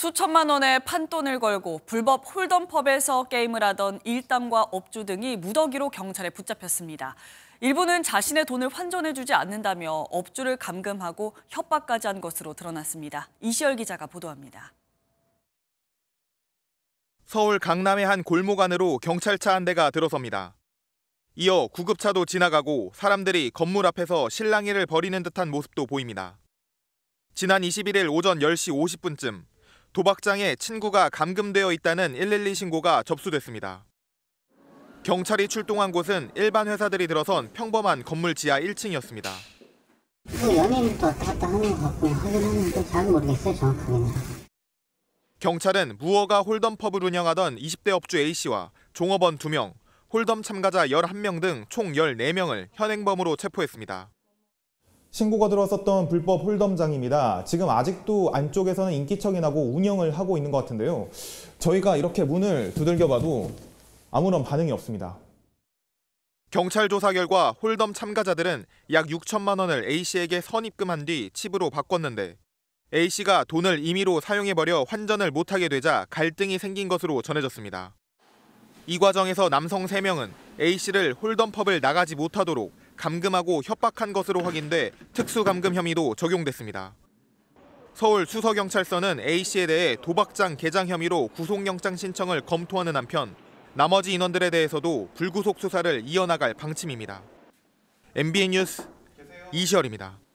수천만 원의 판돈을 걸고 불법 홀덤펍에서 게임을 하던 일당과 업주 등이 무더기로 경찰에 붙잡혔습니다. 일부는 자신의 돈을 환전해주지 않는다며 업주를 감금하고 협박까지 한 것으로 드러났습니다. 이시열 기자가 보도합니다. 서울 강남의 한 골목 안으로 경찰차 한 대가 들어섭니다. 이어 구급차도 지나가고 사람들이 건물 앞에서 실랑이를 벌이는 듯한 모습도 보입니다. 지난 21일 오전 10시 50분쯤 도박장에 친구가 감금되어 있다는 112 신고가 접수됐습니다. 경찰이 출동한 곳은 일반 회사들이 들어선 평범한 건물 지하 1층이었습니다. 연예인도 그 왔다 하는 것 같고 하긴 하는데 잘 모르겠어요 정확하게는. 경찰은 무허가 홀덤펍을 운영하던 20대 업주 A씨와 종업원 2명, 홀덤 참가자 11명 등 총 14명을 현행범으로 체포했습니다. 신고가 들어왔었던 불법 홀덤장입니다. 지금 아직도 안쪽에서는 인기척이 나고 운영을 하고 있는 것 같은데요. 저희가 이렇게 문을 두들겨봐도 아무런 반응이 없습니다. 경찰 조사 결과 홀덤 참가자들은 약 6천만 원을 A씨에게 선입금한 뒤 칩으로 바꿨는데 A씨가 돈을 임의로 사용해버려 환전을 못하게 되자 갈등이 생긴 것으로 전해졌습니다. 이 과정에서 남성 3명은 A씨를 홀덤 펍을 나가지 못하도록 감금하고 협박한 것으로 확인돼 특수감금 혐의도 적용됐습니다. 서울 수서경찰서는 A씨에 대해 도박장 개장 혐의로 구속영장 신청을 검토하는 한편 나머지 인원들에 대해서도 불구속 수사를 이어나갈 방침입니다. MBN 뉴스 이시열입니다.